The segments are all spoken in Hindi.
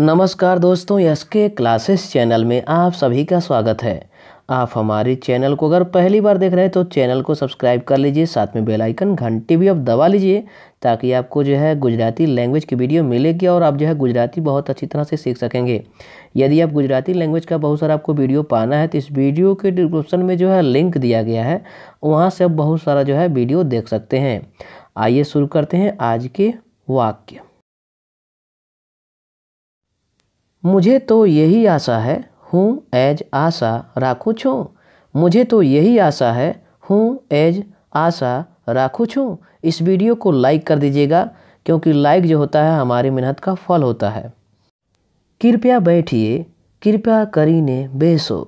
नमस्कार दोस्तों यश के क्लासेस चैनल में आप सभी का स्वागत है आप हमारे चैनल को अगर पहली बार देख रहे हैं तो चैनल को सब्सक्राइब कर लीजिए साथ में बेल आइकन घंटी भी आप दबा लीजिए ताकि आपको जो है गुजराती लैंग्वेज की वीडियो मिलेगी और आप जो है गुजराती बहुत अच्छी तरह से सीख सकेंगे यदि आप गुजराती लैंग्वेज का बहुत सारा आपको वीडियो पाना है तो इस वीडियो के डिस्क्रिप्शन में जो है लिंक दिया गया है वहाँ से आप बहुत सारा जो है वीडियो देख सकते हैं आइए शुरू करते हैं आज के वाक्य मुझे तो यही आशा है हूँ एज आशा राखू छूँ मुझे तो यही आशा है हूँ एज आशा राखू छूँ इस वीडियो को लाइक कर दीजिएगा क्योंकि लाइक जो होता है हमारी मेहनत का फल होता है कृपया बैठिए कृपया करीने बेसो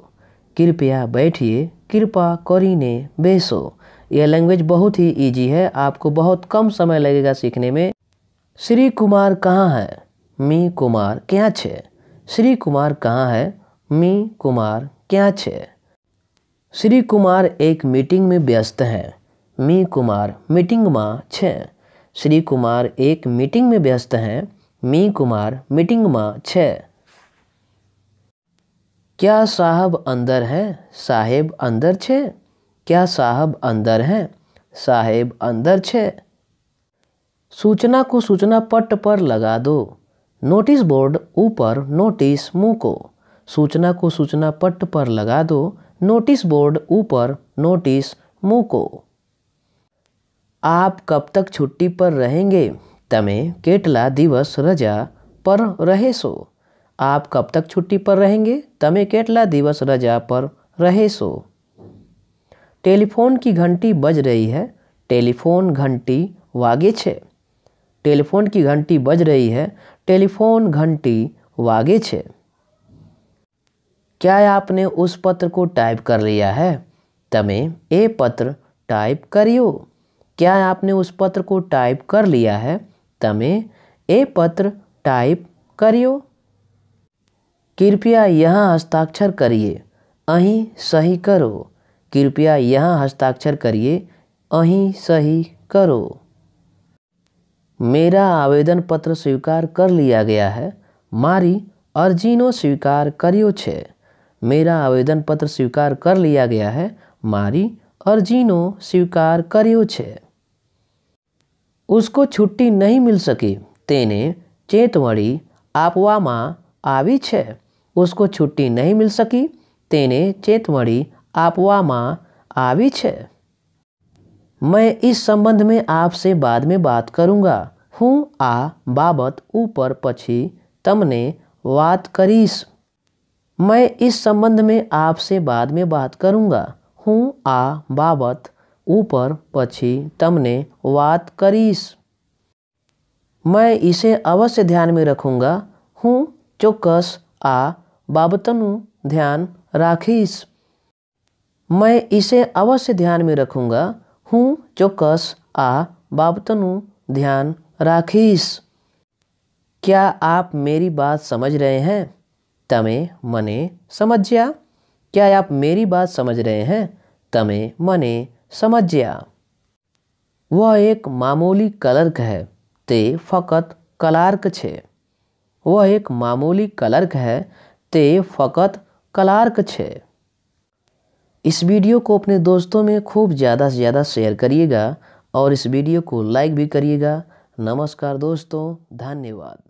कृपया बैठिए कृपा करीने बेसो यह लैंग्वेज बहुत ही इजी है आपको बहुत कम समय लगेगा सीखने में श्री कुमार कहाँ है मी कुमार क्या छे श्री कुमार कहाँ है मी कुमार क्या छे श्री कुमार एक मीटिंग में व्यस्त हैं मी कुमार मीटिंग माँ छे श्री कुमार एक मीटिंग में व्यस्त हैं मी कुमार मीटिंग माँ छे क्या साहब अंदर हैं साहेब अंदर छे क्या साहब अंदर हैं साहेब अंदर छे सूचना को सूचना पट पर लगा दो नोटिस बोर्ड ऊपर नोटिस मुको सूचना को सूचना पट्ट पर लगा दो नोटिस बोर्ड ऊपर नोटिस मुको आप कब तक छुट्टी पर रहेंगे तमे केटला दिवस रजा पर सो आप कब तक छुट्टी पर रहेंगे तमे केटला दिवस रजा पर रहे सो टेलीफोन की घंटी बज रही है टेलीफोन घंटी वागे छे टेलीफोन की घंटी बज रही है टेलीफोन घंटी वागे छे क्या आपने उस पत्र को टाइप कर लिया है तमें ए पत्र टाइप करियो क्या आपने उस पत्र को टाइप कर लिया है तमें ए पत्र टाइप करियो कृपया यहाँ हस्ताक्षर करिए अहीं सही करो कृपया यहाँ हस्ताक्षर करिए अहीं सही करो मेरा आवेदन पत्र स्वीकार कर लिया गया है मारी अर्जीनो स्वीकार करियो छे मेरा आवेदन पत्र स्वीकार कर लिया गया है मारी अर्जीनो स्वीकार करियो छे उसको छुट्टी नहीं मिल सकी तेने चेतवणी आपवामा आवी छे उसको छुट्टी नहीं मिल सकी तेने चेतवणी आपवामा आवी छे मैं इस संबंध में आपसे बाद में बात करूँगा हूँ आ बाबत ऊपर पछी तमने बात करीस मैं इस संबंध में आपसे बाद में बात करूंगा हूँ आ बाबत ऊपर पछी तमने बात करीस मैं इसे अवश्य ध्यान में रखूंगा हूँ चौकस आ बाबतनु ध्यान राखीस मैं इसे अवश्य ध्यान में रखूंगा हूँ चौक्स आ बाबतन ध्यान राखीस क्या आप मेरी बात समझ रहे हैं तमे मने समझ्या क्या आप मेरी बात समझ रहे हैं तमे मने समझ्या वह एक मामूली कलर्क है ते फ़कत कलार्क छे वह एक मामूली कलर्क है ते फ़कत कलार्क छे इस वीडियो को अपने दोस्तों में खूब ज़्यादा से ज़्यादा शेयर करिएगा और इस वीडियो को लाइक भी करिएगा नमस्कार दोस्तों धन्यवाद